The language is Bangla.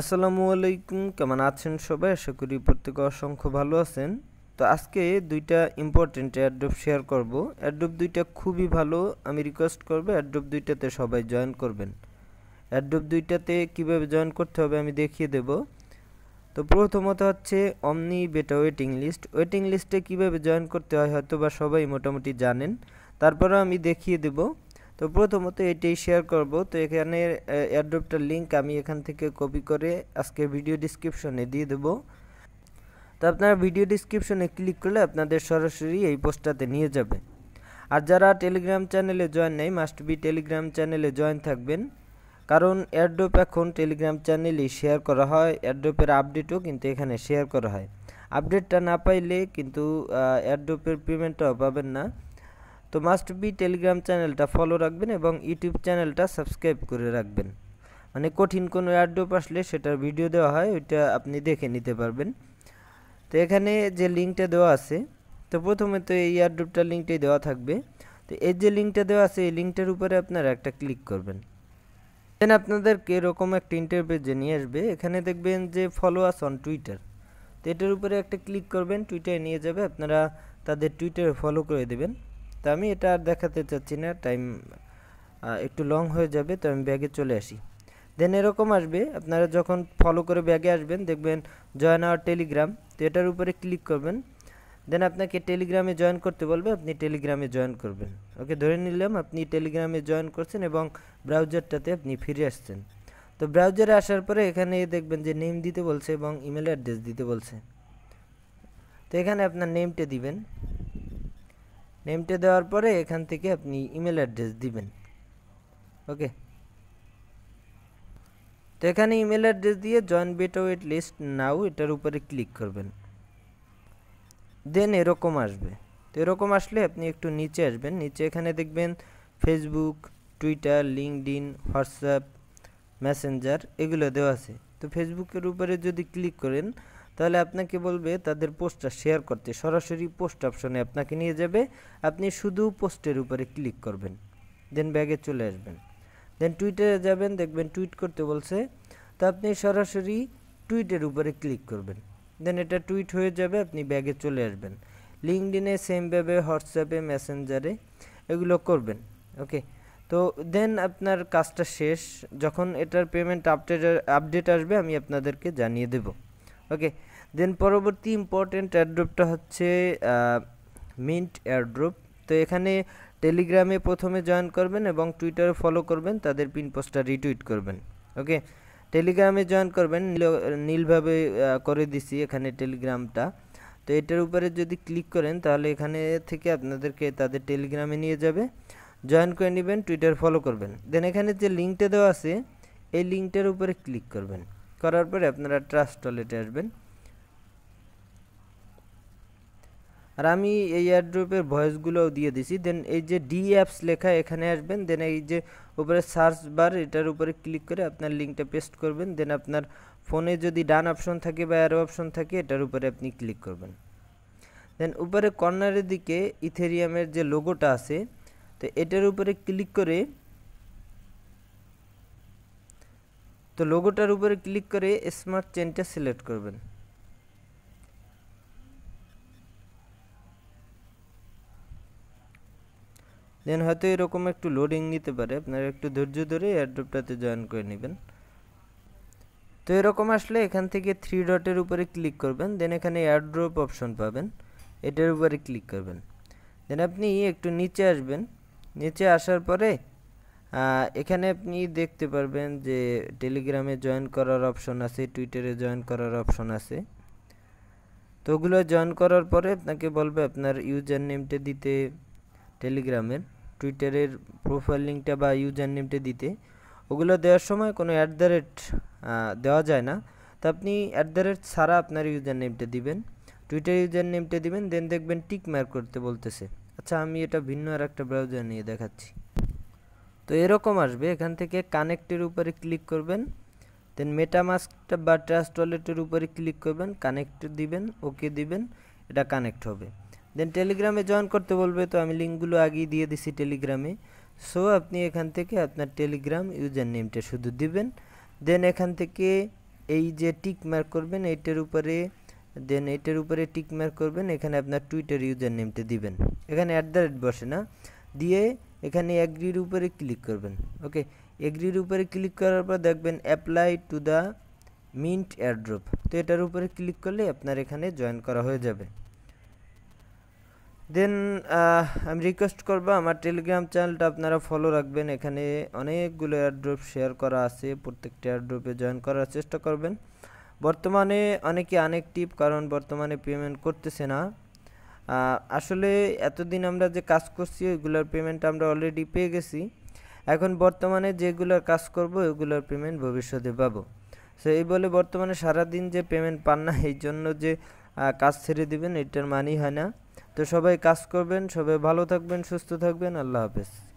আসসালামু আলাইকুম কেমন আছেন সবাই আশা করি প্রত্যেকে অসংখ্য ভালো আছেন তো আজকে দুইটা ইম্পর্টেন্ট অ্যাড্রপ শেয়ার করব অ্যাড্রপ দুইটা খুবই ভালো আমি রিকোয়েস্ট করবো অ্যাড্রপ দুইটাতে সবাই জয়েন করবেন অ্যাড্রপ দুইটাতে কিভাবে জয়েন করতে হবে আমি দেখিয়ে দেব তো প্রথমত হচ্ছে অমনি বেটা ওয়েটিং লিস্ট ওয়েটিং লিস্টে কিভাবে জয়েন করতে হয় হয়তো বা সবাই মোটামুটি জানেন তারপরে আমি দেখিয়ে দেবো তো প্রথমত এটাই শেয়ার করব তো এখানে অ্যাডপ্টার লিঙ্ক আমি এখান থেকে কপি করে আজকে ভিডিও ডিসক্রিপশনে দিয়ে দেবো তো আপনারা ভিডিও ডিসক্রিপশনে ক্লিক করলে আপনাদের সরাসরি এই পোস্টটাতে নিয়ে যাবে আর যারা টেলিগ্রাম চ্যানেলে জয়েন নেই মাস্ট বি টেলিগ্রাম চ্যানেলে জয়েন থাকবেন কারণ অ্যাড্রপ এখন টেলিগ্রাম চ্যানেলেই শেয়ার করা হয় অ্যাড্রপের আপডেটও কিন্তু এখানে শেয়ার করা হয় আপডেটটা না পাইলে কিন্তু অ্যাড্রপের পেমেন্টটাও পাবেন না তো মাস্ট বি টেলিগ্রাম চ্যানেলটা ফলো রাখবেন এবং ইউটিউব চ্যানেলটা সাবস্ক্রাইব করে রাখবেন মানে কঠিন কোনো অ্যাড্রপ আসলে সেটার ভিডিও দেওয়া হয় ওইটা আপনি দেখে নিতে পারবেন তো এখানে যে লিঙ্কটা দেওয়া আছে তো প্রথমে তো এই অ্যাড্রপটার লিঙ্কটাই দেওয়া থাকবে তো এর যে লিঙ্কটা দেওয়া আছে এই লিঙ্কটার উপরে আপনারা একটা ক্লিক করবেন দেন আপনাদেরকে এরকম একটা ইন্টারপেজে নিয়ে আসবে এখানে দেখবেন যে ফলোয়ার্স অন টুইটার তো এটার উপরে একটা ক্লিক করবেন টুইটারে নিয়ে যাবে আপনারা তাদের টুইটারে ফলো করে দেবেন তো আমি এটা আর দেখাতে চাচ্ছি না টাইম একটু লং হয়ে যাবে তো আমি ব্যাগে চলে আসি দেন এরকম আসবে আপনারা যখন ফলো করে ব্যাগে আসবেন দেখবেন জয়েন আওয়ার টেলিগ্রাম তো এটার উপরে ক্লিক করবেন দেন আপনাকে টেলিগ্রামে জয়েন করতে বলবে আপনি টেলিগ্রামে জয়েন করবেন ওকে ধরে নিলাম আপনি টেলিগ্রামে জয়েন করছেন এবং ব্রাউজারটাতে আপনি ফিরে আসছেন তো ব্রাউজারে আসার পরে এখানে দেখবেন যে নেম দিতে বলছে এবং ইমেল অ্যাড্রেস দিতে বলছে তো এখানে আপনার নেমটা দিবেন নেমটা দেওয়ার পরে এখান থেকে আপনি ইমেল অ্যাড্রেস দিবেন ওকে তো এখানে ইমেল অ্যাড্রেস দিয়ে join beta wait list now এটার উপরে ক্লিক করবেন দেন এরকম আসবে তো এরকম আসলে আপনি একটু নিচে আসবেন নিচে এখানে দেখবেন Facebook Twitter LinkedIn WhatsApp Messenger এগুলো দেওয়া আছে তো ফেসবুকের উপরে যদি ক্লিক করেন তাহলে আপনাকে বলবে তাদের পোস্টটা শেয়ার করতে সরাসরি পোস্ট অপশনে আপনাকে নিয়ে যাবে আপনি শুধু পোস্টের উপরে ক্লিক করবেন দেন ব্যাগে চলে আসবেন দেন টুইটারে যাবেন দেখবেন টুইট করতে বলছে তো আপনি সরাসরি টুইটের উপরে ক্লিক করবেন দেন এটা টুইট হয়ে যাবে আপনি ব্যাগে চলে আসবেন লিঙ্কডিনে সেমভাবে হোয়াটসঅ্যাপে মেসেঞ্জারে এগুলো করবেন ওকে তো দেন আপনার কাজটা শেষ যখন এটার পেমেন্ট আপডেট আপডেট আসবে আমি আপনাদেরকে জানিয়ে দেবো ওকে দেন পরবর্তী ইম্পর্টেন্ট অ্যাড্রপটা হচ্ছে মিন্ট অ্যাড্রপ তো এখানে টেলিগ্রামে প্রথমে জয়েন করবেন এবং টুইটারে ফলো করবেন তাদের পিন পোস্টটা রিটুইট করবেন ওকে টেলিগ্রামে জয়েন করবেন নীলভাবে করে দিছি এখানে টেলিগ্রামটা তো এটার উপরে যদি ক্লিক করেন তাহলে এখানে থেকে আপনাদেরকে তাদের টেলিগ্রামে নিয়ে যাবে জয়েন করে নেবেন টুইটার ফলো করবেন দেন এখানে যে লিঙ্কটা দেওয়া আছে এই লিঙ্কটার উপরে ক্লিক করবেন করার পরে আপনারা ট্রাস্ট ওয়ালেটে আসবেন আর আমি এই এয়ারড্রপের ভয়েসগুলোও দিয়ে দিছি দেন এই যে ডি অ্যাপস লেখা এখানে আসবেন দেন এই যে উপরে সার্চ বার এটার উপরে ক্লিক করে আপনার লিঙ্কটা পেস্ট করবেন দেন আপনার ফোনে যদি ডান অপশন থাকে বা অ্যারো অপশন থাকে এটার উপরে আপনি ক্লিক করবেন দেন উপরে কর্নারের দিকে ইথেরিয়ামের যে লোগোটা আছে তো এটার উপরে ক্লিক করে তো লোগোটার উপরে ক্লিক করে স্মার্ট চেনটা সিলেক্ট করবেন দেন হয়তো এরকম একটু লোডিং নিতে পারে আপনারা একটু ধৈর্য ধরে এয়ারড্রপটাতে জয়েন করে নেবেন তো এরকম আসলে এখান থেকে থ্রি ডটের উপরে ক্লিক করবেন দেন এখানে এয়ারড্রপ অপশন পাবেন এটার উপরে ক্লিক করবেন দেন আপনি একটু নিচে আসবেন নিচে আসার পরে এখানে আপনি দেখতে পারবেন যে টেলিগ্রামে জয়েন করার অপশন আছে টুইটারে জয়েন করার অপশন আছে তো ওগুলো জয়েন করার পরে আপনাকে বলবে আপনার ইউজার নেমটা দিতে টেলিগ্রামের টুইটারের প্রোফাইল লিঙ্কটা বা ইউজার নেমটা দিতে ওগুলো দেওয়ার সময় কোনো অ্যাট দ্য রেট দেওয়া যায় না তো আপনি অ্যাট দ্য রেট ছাড়া আপনার ইউজার নেমটা দিবেন টুইটার ইউজার নেমটা দিবেন দেন দেখবেন টিক মার্ক করতে বলতেছে আচ্ছা আমি এটা ভিন্ন আর একটা ব্রাউজার নিয়ে দেখাচ্ছি তো এরকম আসবে এখান থেকে কানেক্টের উপরে ক্লিক করবেন দেন মেটামাস্কটা বা ট্রাস্ট ওয়ালেটের উপরে ক্লিক করবেন কানেক্ট দিবেন ওকে দিবেন এটা কানেক্ট হবে দেন টেলিগ্রামে জয়েন করতে বলবে তো আমি লিঙ্কগুলো আগেই দিয়ে দিছি টেলিগ্রামে সো আপনি এখান থেকে আপনার টেলিগ্রাম ইউজার নেমটা শুধু দিবেন দেন এখান থেকে এই যে টিক মার্ক করবেন এইটার উপরে দেন এটার উপরে টিক মার্ক করবেন এখানে আপনার টুইটার ইউজার নেমটা দিবেন এখানে অ্যাট দ্য রেট বসে না দিয়ে এখানে এগ্রির উপরে ক্লিক করবেন ওকে এগ্রির উপরে ক্লিক করার পর দেখবেন apply to the mint airdrop তো এটার উপরে ক্লিক করলে আপনার এখানে জয়েন করা হয়ে যাবে দেন আমি রিকোয়েস্ট করবো আমার টেলিগ্রাম চ্যানেলটা আপনারা ফলো রাখবেন এখানে অনেকগুলো এয়ারড্রপ শেয়ার করা আছে প্রত্যেকটা এয়ারড্রপে জয়েন করার চেষ্টা করবেন বর্তমানে অনেকে অনেক টিপ কারণ বর্তমানে পেমেন্ট করতেছে না আসলে এতদিন আমরা যে কাজ করছি ওইগুলোর পেমেন্ট আমরা অলরেডি পেয়ে গেছি এখন বর্তমানে যেগুলোর কাজ করব ওইগুলোর পেমেন্ট ভবিষ্যতে পাবো সো এই বলে বর্তমানে সারাদিন যে পেমেন্ট পান না এই জন্য যে কাজ ছেড়ে দিবেন এটার মানি হয় না তো সবাই কাজ করবেন সবাই ভালো থাকবেন সুস্থ থাকবেন আল্লাহ হাফেজ